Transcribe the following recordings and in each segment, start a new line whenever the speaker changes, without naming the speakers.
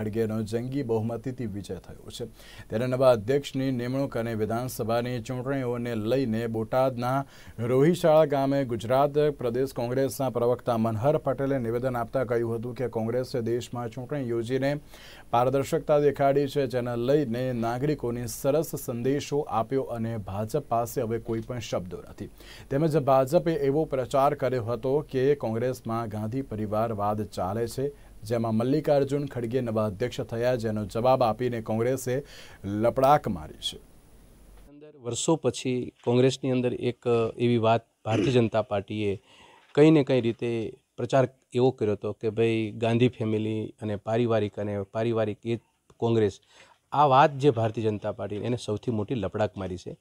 ખાડગેનો જંગી બહુમતીથી વિજય થયો છે ત્યારે નવા અધ્યક્ષની નિમણૂક અને વિધાનસભાની ચૂંટણીઓને લઈને બોટાદના રોહિશાળા ગામે ગુજરાત પ્રદેશ કોંગ્રેસના પ્રવક્તા મનહર પટેલે નિવેદન આપતા કહ્યું હતું કે કોંગ્રેસે દેશમાં ચૂંટણી યોજીને પારદર્શકતા દેખાડી છે જેને લઈને નાગરિકોને સરસ સંદેશો આપ્યો અને ભાજપ પાસે હવે કોઈ પણ શબ્દો નથી તેમજ ભાજપે એવો પ્રચાર કર્યો હતો કે કોંગ્રેસમાં ગાંધી પરિવારવાદ ચાલે છે જેમાં મલ્લિકાર્જુન ખડગે નવા અધ્યક્ષ થયા જેનો જવાબ આપીને કોંગ્રેસે લપડાક મારી છે
વર્ષો પછી કોંગ્રેસની અંદર એક એવી વાત ભારતીય જનતા પાર્ટીએ કંઈ ને કંઈ રીતે પ્રચાર એવો કર્યો હતો કે ભાઈ ગાંધી ફેમિલી અને પારિવારિક અને પારિવારિક એ કોંગ્રેસ આ વાત જે ભારતીય જનતા પાર્ટી એને સૌથી મોટી લપડાક મારી છે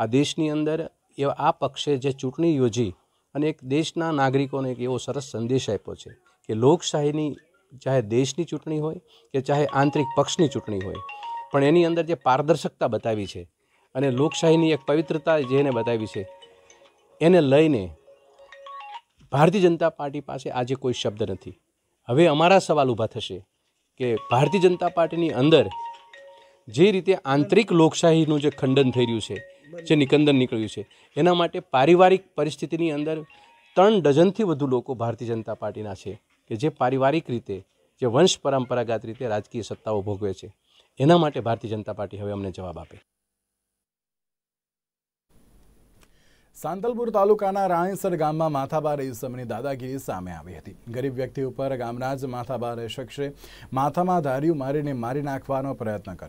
આ દેશની અંદર એવા આ પક્ષે જે ચૂંટણી યોજી અને એક દેશના નાગરિકોને એક એવો સરસ સંદેશ આપ્યો છે કે લોકશાહીની ચાહે દેશની ચૂંટણી હોય કે ચાહે આંતરિક પક્ષની ચૂંટણી હોય પણ એની અંદર જે પારદર્શકતા બતાવી છે અને લોકશાહીની એક પવિત્રતા જે જેને બતાવી છે એને લઈને ભારતીય જનતા પાર્ટી પાસે આજે કોઈ શબ્દ નથી હવે અમારા સવાલ ઊભા થશે કે ભારતીય જનતા પાર્ટીની અંદર જે રીતે આંતરિક લોકશાહીનું જે ખંડન થઈ રહ્યું છે જે નિકંદન નીકળ્યું છે એના માટે પારિવારિક પરિસ્થિતિની અંદર ત્રણ ડઝનથી વધુ લોકો ભારતીય જનતા પાર્ટીના છે કે જે પારિવારિક રીતે જે વંશ પરંપરાગત રીતે રાજકીય સત્તાઓ ભોગવે છે એના માટે ભારતીય જનતા પાર્ટી હવે અમને જવાબ આપે
સાંતલપુર તાલુકાના રાણીસર ગામમાં માથાબાર ઈસમની દાદાગીરી સામે આવી હતી ગરીબ વ્યક્તિ ઉપર ગામના જ માથાબાર શખ્સે માથામાં ધાર્યું મારીને મારી નાખવાનો પ્રયત્ન કર્યો